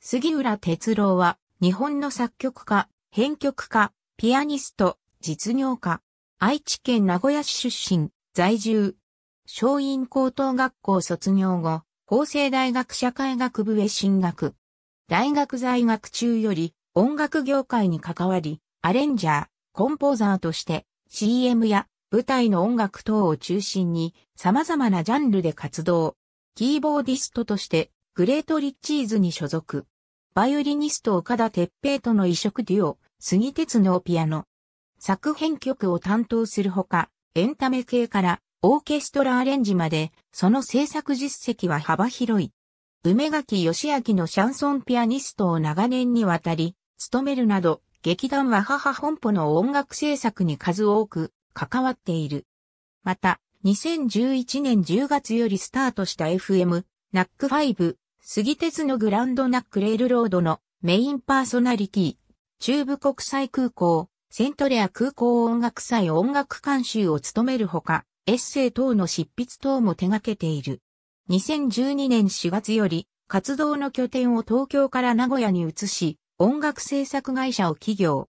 杉浦哲郎は、日本の作曲家、編曲家、ピアニスト、実業家。愛知県名古屋市出身、在住。松陰高等学校卒業後、法政大学社会学部へ進学。大学在学中より音楽業界に関わり、アレンジャー、コンポーザーとして CM や舞台の音楽等を中心に様々なジャンルで活動。キーボーディストとしてグレートリッチーズに所属。バイオリニスト岡田鉄平との移植デュオ、杉鉄のピアノ。作編曲を担当するほか、エンタメ系からオーケストラアレンジまで、その制作実績は幅広い。梅垣義明のシャンソンピアニストを長年にわたり、務めるなど、劇団は母本舗の音楽制作に数多く関わっている。また、2011年10月よりスタートした FM、ナック5杉鉄のグランドナックレールロードのメインパーソナリティ、中部国際空港、セントレア空港音楽祭音楽監修を務めるほか、エッセイ等の執筆等も手掛けている。2012年4月より、活動の拠点を東京から名古屋に移し、音楽制作会社を起業。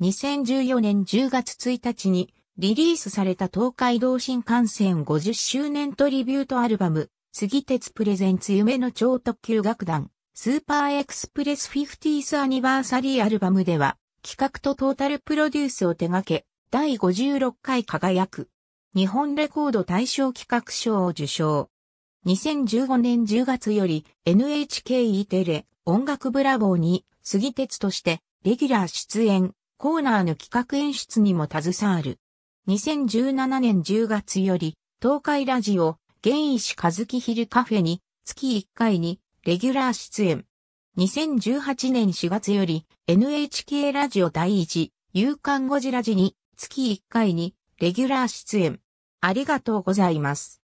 2014年10月1日にリリースされた東海道新幹線50周年トリビュートアルバム、杉鉄プレゼンツ夢の超特急楽団、スーパーエクスプレス 50th アニバーサリーアルバムでは、企画とトータルプロデュースを手掛け、第56回輝く、日本レコード大賞企画賞を受賞。2015年10月より NHKE テレ音楽ブラボーに杉鉄としてレギュラー出演、コーナーの企画演出にも携わる。2017年10月より東海ラジオ現石和樹ヒルカフェに月1回にレギュラー出演。2018年4月より NHK ラジオ第1夕刊ゴジラ時に月1回にレギュラー出演。ありがとうございます。